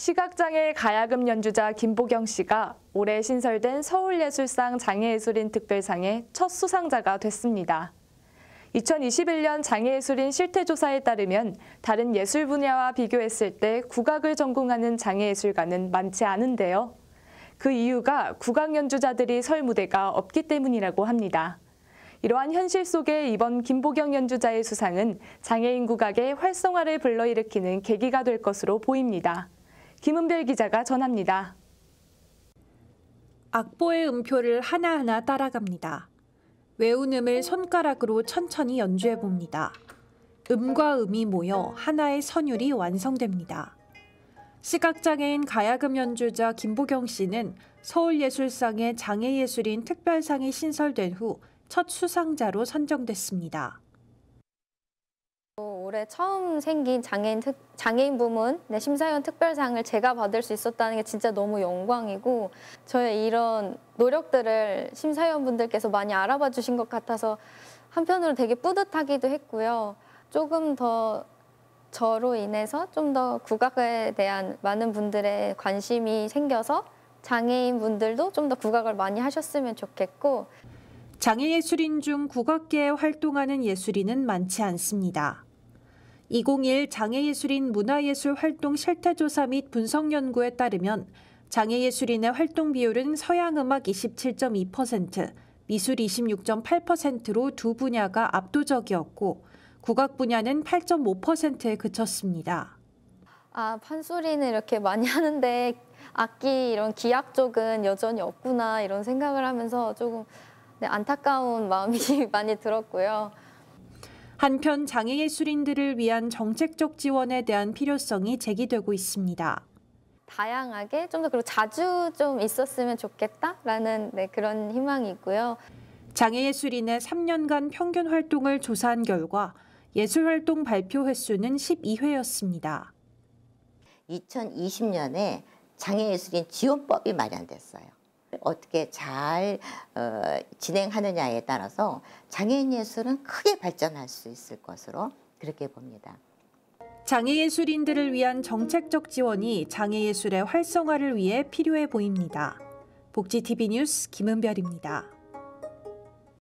시각장애 가야금 연주자 김보경 씨가 올해 신설된 서울예술상 장애예술인 특별상의 첫 수상자가 됐습니다. 2021년 장애예술인 실태조사에 따르면 다른 예술 분야와 비교했을 때 국악을 전공하는 장애예술가는 많지 않은데요. 그 이유가 국악 연주자들이 설 무대가 없기 때문이라고 합니다. 이러한 현실 속에 이번 김보경 연주자의 수상은 장애인 국악의 활성화를 불러일으키는 계기가 될 것으로 보입니다. 김은별 기자가 전합니다. 악보의 음표를 하나하나 따라갑니다. 외운 음을 손가락으로 천천히 연주해 봅니다. 음과 음이 모여 하나의 선율이 완성됩니다. 시각장애인 가야금 연주자 김보경 씨는 서울예술상의 장애예술인 특별상이 신설된 후 첫 수상자로 선정됐습니다. 올해 처음 생긴 장애인 특, 장애인 부문 네, 심사위원 특별상을 제가 받을 수 있었다는 게 진짜 너무 영광이고 저의 이런 노력들을 심사위원분들께서 많이 알아봐 주신 것 같아서 한편으로 되게 뿌듯하기도 했고요. 조금 더 저로 인해서 좀 더 국악에 대한 많은 분들의 관심이 생겨서 장애인분들도 좀 더 국악을 많이 하셨으면 좋겠고 장애예술인 중 국악계에 활동하는 예술인은 많지 않습니다. 2021 장애예술인 문화예술 활동 실태조사 및 분석 연구에 따르면 장애예술인의 활동 비율은 서양음악 27.2%, 미술 26.8%로 두 분야가 압도적이었고 국악 분야는 8.5%에 그쳤습니다. 아, 판소리는 이렇게 많이 하는데 악기 이런 기악 쪽은 여전히 없구나 이런 생각을 하면서 조금 네, 안타까운 마음이 많이 들었고요. 한편 장애예술인들을 위한 정책적 지원에 대한 필요성이 제기되고 있습니다. 다양하게 좀 더 그리고 자주 좀 있었으면 좋겠다라는 네, 그런 희망이 있고요. 장애예술인의 3년간 평균 활동을 조사한 결과 예술활동 발표 횟수는 12회였습니다. 2020년에 장애예술인 지원법이 마련됐어요. 어떻게 잘 어, 진행하느냐에 따라서 장애인 예술은 크게 발전할 수 있을 것으로 그렇게 봅니다. 장애예술인들을 위한 정책적 지원이 장애예술의 활성화를 위해 필요해 보입니다. 복지TV 뉴스 김은별입니다.